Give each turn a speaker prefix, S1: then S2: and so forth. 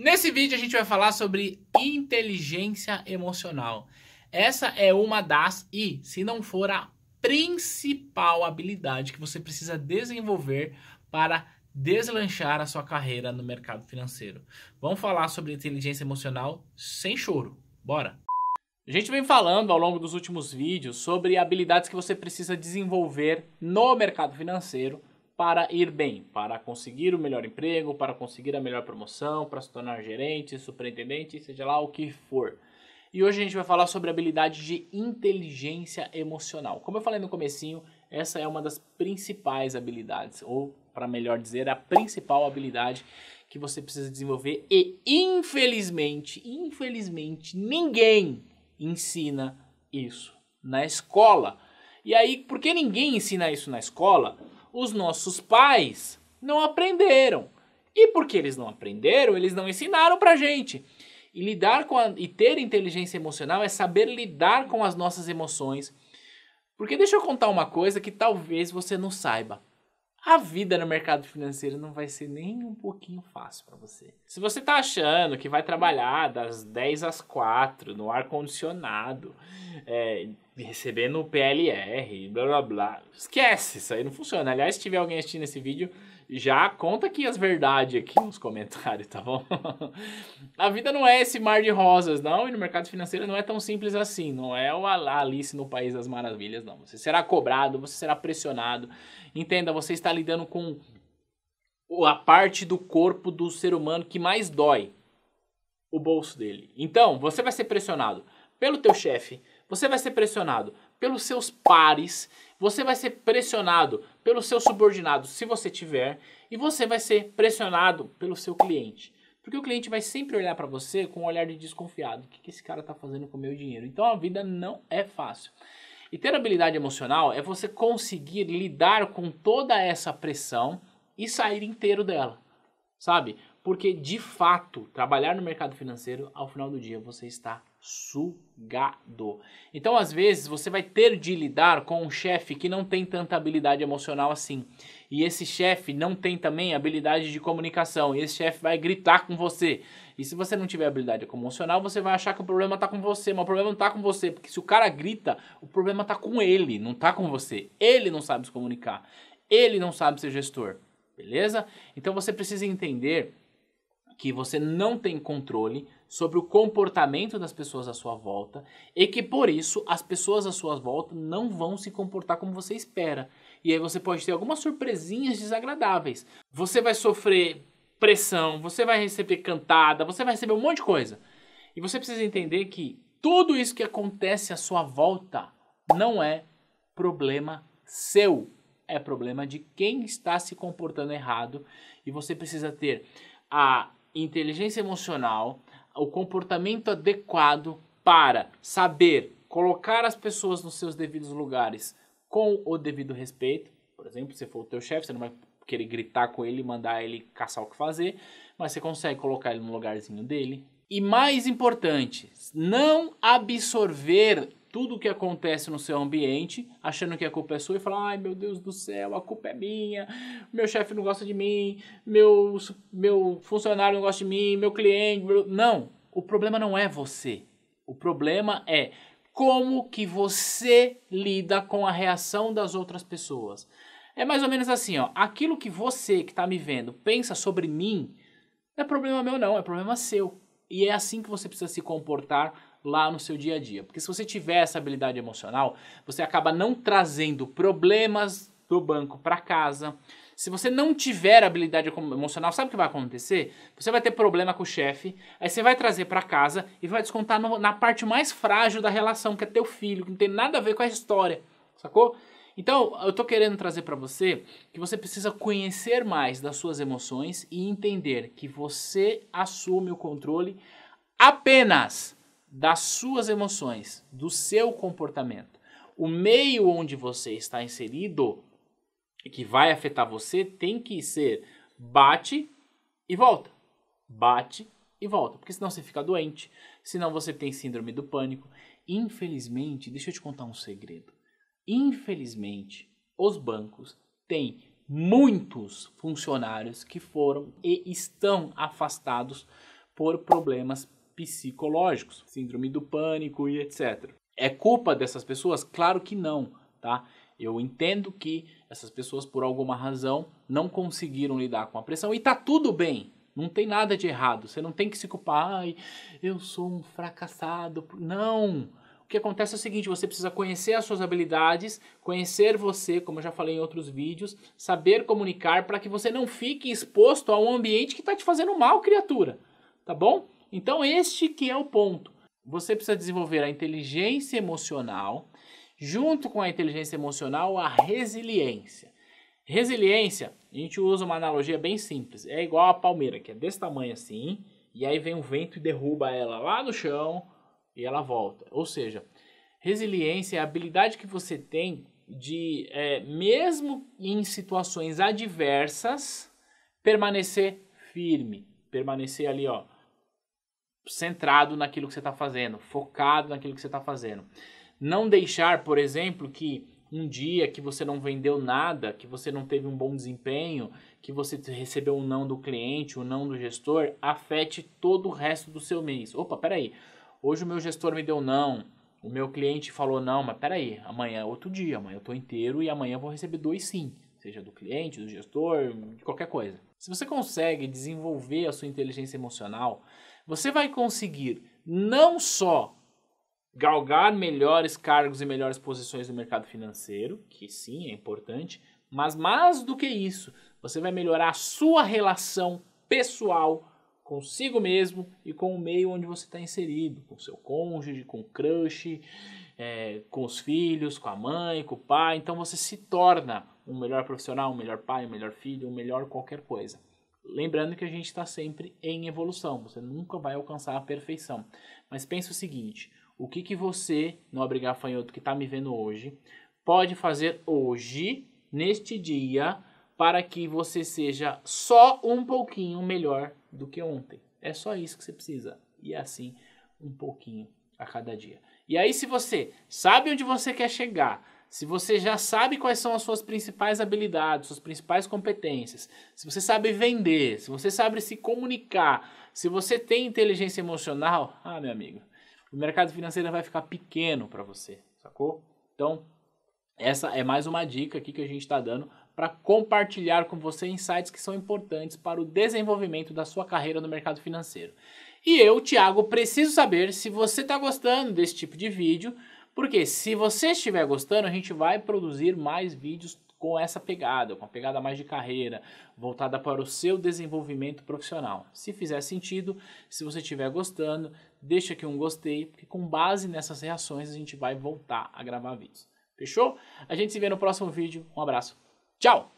S1: Nesse vídeo a gente vai falar sobre inteligência emocional. Essa é uma das e, se não for a principal habilidade que você precisa desenvolver para deslanchar a sua carreira no mercado financeiro. Vamos falar sobre inteligência emocional sem choro. Bora! A gente vem falando ao longo dos últimos vídeos sobre habilidades que você precisa desenvolver no mercado financeiro para ir bem, para conseguir o melhor emprego, para conseguir a melhor promoção, para se tornar gerente, superintendente, seja lá o que for. E hoje a gente vai falar sobre habilidade de inteligência emocional. Como eu falei no comecinho, essa é uma das principais habilidades, ou para melhor dizer, a principal habilidade que você precisa desenvolver e infelizmente, infelizmente ninguém ensina isso na escola. E aí, por que ninguém ensina isso na escola? os nossos pais não aprenderam. E porque eles não aprenderam, eles não ensinaram pra gente. E lidar com a, e ter inteligência emocional é saber lidar com as nossas emoções. Porque deixa eu contar uma coisa que talvez você não saiba a vida no mercado financeiro não vai ser nem um pouquinho fácil para você. Se você está achando que vai trabalhar das 10 às 4 no ar condicionado, é, recebendo PLR, blá blá blá, esquece, isso aí não funciona. Aliás, se tiver alguém assistindo esse vídeo, já conta aqui as verdades aqui nos comentários, tá bom? a vida não é esse mar de rosas, não, e no mercado financeiro não é tão simples assim, não é o Alice no País das Maravilhas, não. Você será cobrado, você será pressionado. Entenda, você está lidando com a parte do corpo do ser humano que mais dói, o bolso dele. Então, você vai ser pressionado pelo teu chefe, você vai ser pressionado pelos seus pares, você vai ser pressionado pelos seus subordinados, se você tiver, e você vai ser pressionado pelo seu cliente. Porque o cliente vai sempre olhar para você com um olhar de desconfiado. O que, que esse cara está fazendo com o meu dinheiro? Então a vida não é fácil. E ter habilidade emocional é você conseguir lidar com toda essa pressão e sair inteiro dela, sabe? porque de fato, trabalhar no mercado financeiro, ao final do dia você está sugado. Então, às vezes, você vai ter de lidar com um chefe que não tem tanta habilidade emocional assim. E esse chefe não tem também habilidade de comunicação. E esse chefe vai gritar com você. E se você não tiver habilidade emocional, você vai achar que o problema está com você, mas o problema não está com você, porque se o cara grita, o problema está com ele, não está com você. Ele não sabe se comunicar. Ele não sabe ser gestor. Beleza? Então você precisa entender que você não tem controle sobre o comportamento das pessoas à sua volta e que por isso as pessoas à sua volta não vão se comportar como você espera. E aí você pode ter algumas surpresinhas desagradáveis. Você vai sofrer pressão, você vai receber cantada, você vai receber um monte de coisa. E você precisa entender que tudo isso que acontece à sua volta não é problema seu, é problema de quem está se comportando errado e você precisa ter a inteligência emocional, o comportamento adequado para saber colocar as pessoas nos seus devidos lugares com o devido respeito. Por exemplo, se for o teu chefe, você não vai querer gritar com ele e mandar ele caçar o que fazer, mas você consegue colocar ele no lugarzinho dele. E mais importante, não absorver tudo o que acontece no seu ambiente, achando que a culpa é sua e falar: ai meu Deus do céu, a culpa é minha, meu chefe não gosta de mim, meu, meu funcionário não gosta de mim, meu cliente. Não, o problema não é você. O problema é como que você lida com a reação das outras pessoas. É mais ou menos assim, ó. Aquilo que você que está me vendo pensa sobre mim, não é problema meu, não, é problema seu. E é assim que você precisa se comportar lá no seu dia a dia. Porque se você tiver essa habilidade emocional, você acaba não trazendo problemas do banco para casa. Se você não tiver habilidade emocional, sabe o que vai acontecer? Você vai ter problema com o chefe, aí você vai trazer para casa e vai descontar no, na parte mais frágil da relação, que é teu filho, que não tem nada a ver com a história, sacou? Então, eu tô querendo trazer para você que você precisa conhecer mais das suas emoções e entender que você assume o controle apenas das suas emoções, do seu comportamento. O meio onde você está inserido e que vai afetar você tem que ser bate e volta. Bate e volta, porque senão você fica doente, senão você tem síndrome do pânico. Infelizmente, deixa eu te contar um segredo. Infelizmente, os bancos têm muitos funcionários que foram e estão afastados por problemas psicológicos, síndrome do pânico e etc. É culpa dessas pessoas? Claro que não, tá? Eu entendo que essas pessoas, por alguma razão, não conseguiram lidar com a pressão e tá tudo bem. Não tem nada de errado. Você não tem que se culpar. Ai, eu sou um fracassado. Não! O que acontece é o seguinte: você precisa conhecer as suas habilidades, conhecer você, como eu já falei em outros vídeos, saber comunicar para que você não fique exposto a um ambiente que está te fazendo mal, criatura. Tá bom? Então, este que é o ponto. Você precisa desenvolver a inteligência emocional, junto com a inteligência emocional, a resiliência. Resiliência, a gente usa uma analogia bem simples. É igual a palmeira, que é desse tamanho assim, e aí vem um vento e derruba ela lá no chão e ela volta. Ou seja, resiliência é a habilidade que você tem de, é, mesmo em situações adversas, permanecer firme, permanecer ali, ó, centrado naquilo que você está fazendo, focado naquilo que você está fazendo. Não deixar, por exemplo, que um dia que você não vendeu nada, que você não teve um bom desempenho, que você recebeu o um não do cliente, o um não do gestor, afete todo o resto do seu mês. Opa, peraí, hoje o meu gestor me deu não, o meu cliente falou não, mas peraí, amanhã é outro dia, amanhã eu estou inteiro e amanhã eu vou receber dois sim, seja do cliente, do gestor, de qualquer coisa. Se você consegue desenvolver a sua inteligência emocional, você vai conseguir não só galgar melhores cargos e melhores posições no mercado financeiro, que sim, é importante, mas mais do que isso, você vai melhorar a sua relação pessoal consigo mesmo e com o meio onde você está inserido, com seu cônjuge, com o crush, é, com os filhos, com a mãe, com o pai. Então você se torna um melhor profissional, um melhor pai, um melhor filho, um melhor qualquer coisa. Lembrando que a gente está sempre em evolução, você nunca vai alcançar a perfeição. Mas pensa o seguinte: o que, que você, nobre gafanhoto que está me vendo hoje, pode fazer hoje, neste dia, para que você seja só um pouquinho melhor do que ontem? É só isso que você precisa. E assim, um pouquinho a cada dia. E aí, se você sabe onde você quer chegar, se você já sabe quais são as suas principais habilidades, suas principais competências, se você sabe vender, se você sabe se comunicar, se você tem inteligência emocional, ah, meu amigo, o mercado financeiro vai ficar pequeno para você, sacou? Então, essa é mais uma dica aqui que a gente está dando para compartilhar com você insights que são importantes para o desenvolvimento da sua carreira no mercado financeiro. E eu, Thiago, preciso saber se você está gostando desse tipo de vídeo. Porque se você estiver gostando, a gente vai produzir mais vídeos com essa pegada, com a pegada mais de carreira, voltada para o seu desenvolvimento profissional. Se fizer sentido, se você estiver gostando, deixa aqui um gostei, porque com base nessas reações a gente vai voltar a gravar vídeos. Fechou? A gente se vê no próximo vídeo. Um abraço. Tchau!